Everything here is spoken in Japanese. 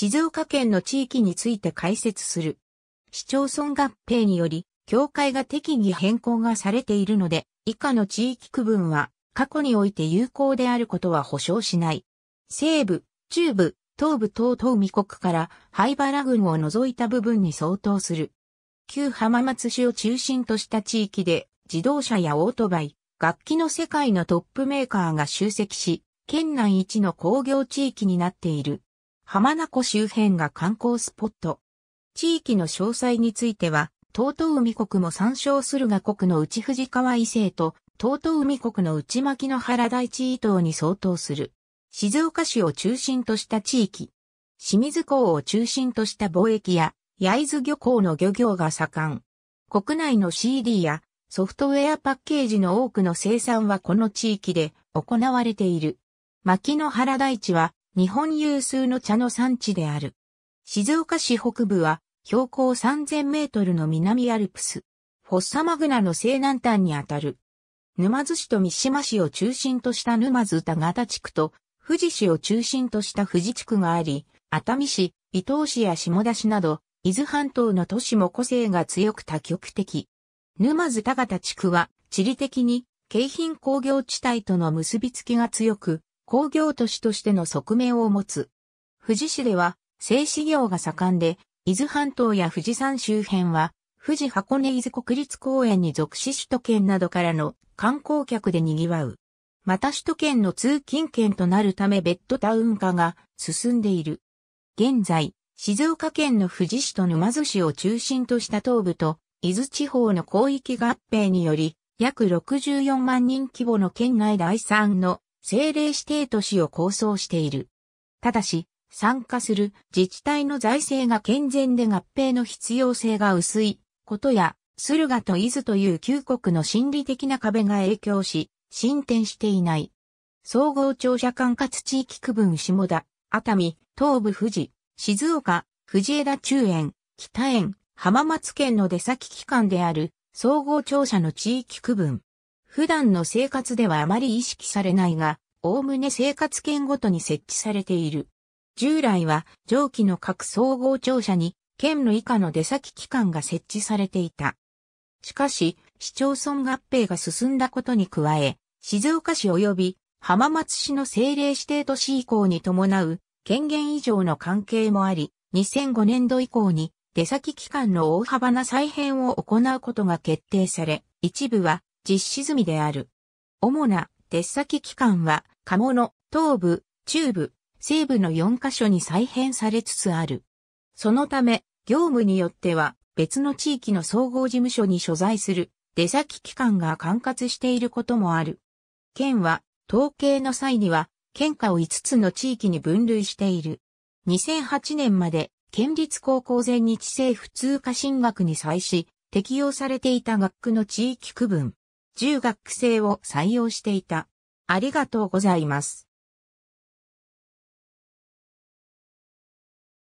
静岡県の地域について解説する。市町村合併により、境界が適宜変更がされているので、以下の地域区分は過去において有効であることは保証しない。西部、中部、東部等東未国から灰原郡を除いた部分に相当する。旧浜松市を中心とした地域で自動車やオートバイ、楽器の世界のトップメーカーが集積し、県内一の工業地域になっている。浜名湖周辺が観光スポット。地域の詳細については、東東海国も参照するが国の内藤川伊勢と、東東海国の内牧の原大地伊東に相当する。静岡市を中心とした地域。清水港を中心とした貿易や、焼津漁港の漁業が盛ん。国内の CD やソフトウェアパッケージの多くの生産はこの地域で行われている。牧野原大地は日本有数の茶の産地である。静岡市北部は標高3000メートルの南アルプス、フォッサマグナの西南端にあたる。沼津市と三島市を中心とした沼津田形地区と、富士市を中心とした富士地区があり、熱海市、伊東市や下田市など、伊豆半島の都市も個性が強く多極的。沼津田形地区は地理的に京浜工業地帯との結びつきが強く、工業都市としての側面を持つ。富士市では、製紙業が盛んで、伊豆半島や富士山周辺は、富士箱根伊豆国立公園に属し首都圏などからの観光客で賑わう。また首都圏の通勤圏となるためベッドタウン化が進んでいる。現在、静岡県の富士市と沼津市を中心とした東部と伊豆地方の広域合併により、約64万人規模の県内第3の政令指定都市を構想している。ただし、参加する自治体の財政が健全で合併の必要性が薄いことや、駿河と伊豆という9国の心理的な壁が影響し、進展していない。総合庁舎管轄地域区分下田、熱海、東部富士、静岡、藤枝中園、北園、浜松県の出先機関である総合庁舎の地域区分。普段の生活ではあまり意識されないが、おおむね生活圏ごとに設置されている。従来は上記の各総合庁舎に県の以下の出先機関が設置されていた。しかし、市町村合併が進んだことに加え、静岡市及び浜松市の政令指定都市移行に伴う権限以上の関係もあり、2005年度以降に出先機関の大幅な再編を行うことが決定され、一部は実施済みである。主な出先機関は、鴨の東部、中部、西部の4カ所に再編されつつある。そのため、業務によっては別の地域の総合事務所に所在する出先機関が管轄していることもある。県は統計の際には、県下を5つの地域に分類している。2008年まで県立高校全日制普通科進学に際し、適用されていた学区の地域区分。10学生を採用していた。ありがとうございます。